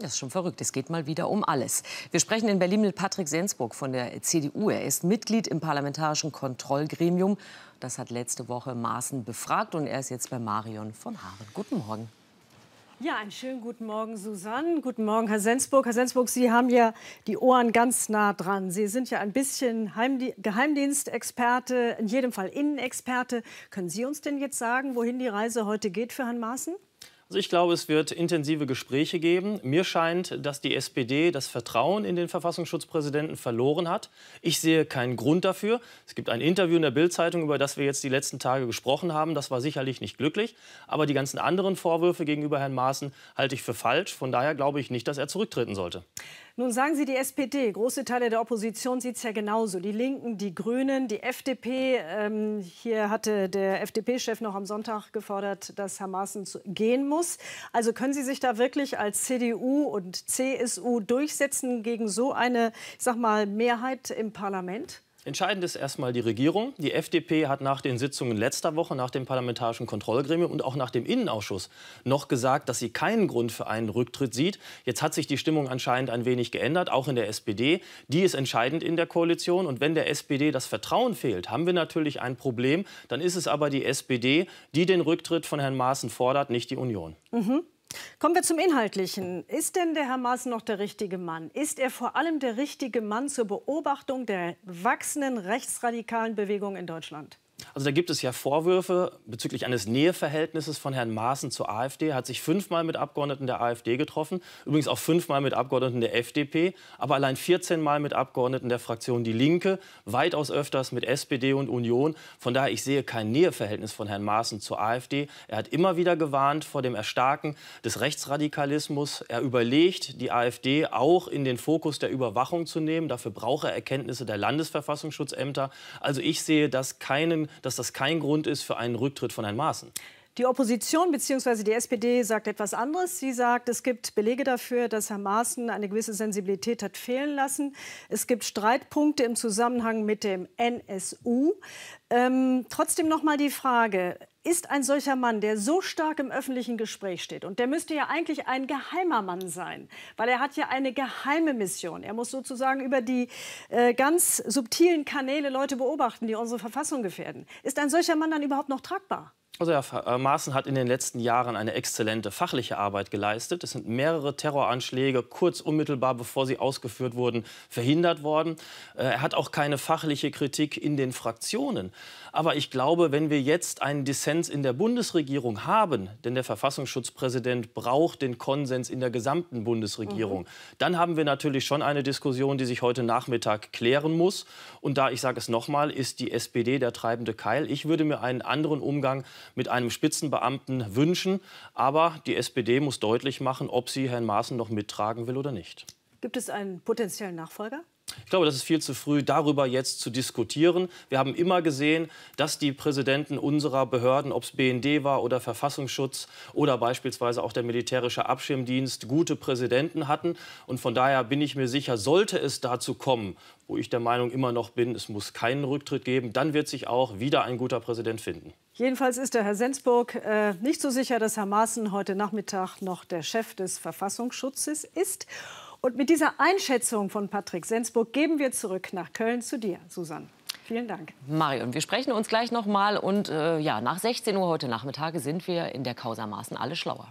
Das ist schon verrückt. Es geht mal wieder um alles. Wir sprechen in Berlin mit Patrick Sensburg von der CDU. Er ist Mitglied im Parlamentarischen Kontrollgremium. Das hat letzte Woche Maaßen befragt. Und er ist jetzt bei Marion von Haaren. Guten Morgen. Ja, einen schönen guten Morgen, Susanne. Guten Morgen, Herr Sensburg. Herr Sensburg, Sie haben ja die Ohren ganz nah dran. Sie sind ja ein bisschen Geheimdienstexperte, in jedem Fall Innenexperte. Können Sie uns denn jetzt sagen, wohin die Reise heute geht für Herrn Maaßen? Also ich glaube, es wird intensive Gespräche geben. Mir scheint, dass die SPD das Vertrauen in den Verfassungsschutzpräsidenten verloren hat. Ich sehe keinen Grund dafür. Es gibt ein Interview in der Bildzeitung, über das wir jetzt die letzten Tage gesprochen haben. Das war sicherlich nicht glücklich. Aber die ganzen anderen Vorwürfe gegenüber Herrn Maaßen halte ich für falsch. Von daher glaube ich nicht, dass er zurücktreten sollte. Nun sagen Sie die SPD, große Teile der Opposition sieht es ja genauso. Die Linken, die Grünen, die FDP. Ähm, hier hatte der FDP-Chef noch am Sonntag gefordert, dass Herr Maaßen gehen muss. Also können Sie sich da wirklich als CDU und CSU durchsetzen gegen so eine, ich sag mal, Mehrheit im Parlament? Entscheidend ist erstmal die Regierung. Die FDP hat nach den Sitzungen letzter Woche, nach dem Parlamentarischen Kontrollgremium und auch nach dem Innenausschuss noch gesagt, dass sie keinen Grund für einen Rücktritt sieht. Jetzt hat sich die Stimmung anscheinend ein wenig geändert, auch in der SPD. Die ist entscheidend in der Koalition. Und wenn der SPD das Vertrauen fehlt, haben wir natürlich ein Problem. Dann ist es aber die SPD, die den Rücktritt von Herrn Maaßen fordert, nicht die Union. Mhm. Kommen wir zum Inhaltlichen. Ist denn der Herr Maaßen noch der richtige Mann? Ist er vor allem der richtige Mann zur Beobachtung der wachsenden rechtsradikalen Bewegung in Deutschland? Also da gibt es ja Vorwürfe bezüglich eines Näheverhältnisses von Herrn Maaßen zur AfD. Er hat sich fünfmal mit Abgeordneten der AfD getroffen, übrigens auch fünfmal mit Abgeordneten der FDP, aber allein 14 Mal mit Abgeordneten der Fraktion Die Linke, weitaus öfters mit SPD und Union. Von daher, ich sehe kein Näheverhältnis von Herrn Maaßen zur AfD. Er hat immer wieder gewarnt vor dem Erstarken des Rechtsradikalismus. Er überlegt, die AfD auch in den Fokus der Überwachung zu nehmen. Dafür braucht er Erkenntnisse der Landesverfassungsschutzämter. Also ich sehe das keinen dass das kein Grund ist für einen Rücktritt von Herrn Maaßen. Die Opposition bzw. die SPD sagt etwas anderes. Sie sagt, es gibt Belege dafür, dass Herr Maaßen eine gewisse Sensibilität hat fehlen lassen. Es gibt Streitpunkte im Zusammenhang mit dem NSU. Ähm, trotzdem noch mal die Frage, ist ein solcher Mann, der so stark im öffentlichen Gespräch steht, und der müsste ja eigentlich ein geheimer Mann sein, weil er hat ja eine geheime Mission. Er muss sozusagen über die äh, ganz subtilen Kanäle Leute beobachten, die unsere Verfassung gefährden. Ist ein solcher Mann dann überhaupt noch tragbar? Also Herr äh, Maaßen hat in den letzten Jahren eine exzellente fachliche Arbeit geleistet. Es sind mehrere Terroranschläge kurz unmittelbar bevor sie ausgeführt wurden verhindert worden. Äh, er hat auch keine fachliche Kritik in den Fraktionen. Aber ich glaube, wenn wir jetzt einen Dissens in der Bundesregierung haben, denn der Verfassungsschutzpräsident braucht den Konsens in der gesamten Bundesregierung, mhm. dann haben wir natürlich schon eine Diskussion, die sich heute Nachmittag klären muss. Und da, ich sage es nochmal, ist die SPD der treibende Keil. Ich würde mir einen anderen Umgang mit einem Spitzenbeamten wünschen. Aber die SPD muss deutlich machen, ob sie Herrn Maaßen noch mittragen will oder nicht. Gibt es einen potenziellen Nachfolger? Ich glaube, das ist viel zu früh, darüber jetzt zu diskutieren. Wir haben immer gesehen, dass die Präsidenten unserer Behörden, ob es BND war oder Verfassungsschutz oder beispielsweise auch der militärische Abschirmdienst, gute Präsidenten hatten. Und von daher bin ich mir sicher, sollte es dazu kommen, wo ich der Meinung immer noch bin, es muss keinen Rücktritt geben, dann wird sich auch wieder ein guter Präsident finden. Jedenfalls ist der Herr Sensburg äh, nicht so sicher, dass Herr Maaßen heute Nachmittag noch der Chef des Verfassungsschutzes ist. Und mit dieser Einschätzung von Patrick Sensburg geben wir zurück nach Köln zu dir, Susanne. Vielen Dank. Marion, wir sprechen uns gleich nochmal. Und äh, ja, nach 16 Uhr heute Nachmittag sind wir in der Causa Maßen alle schlauer.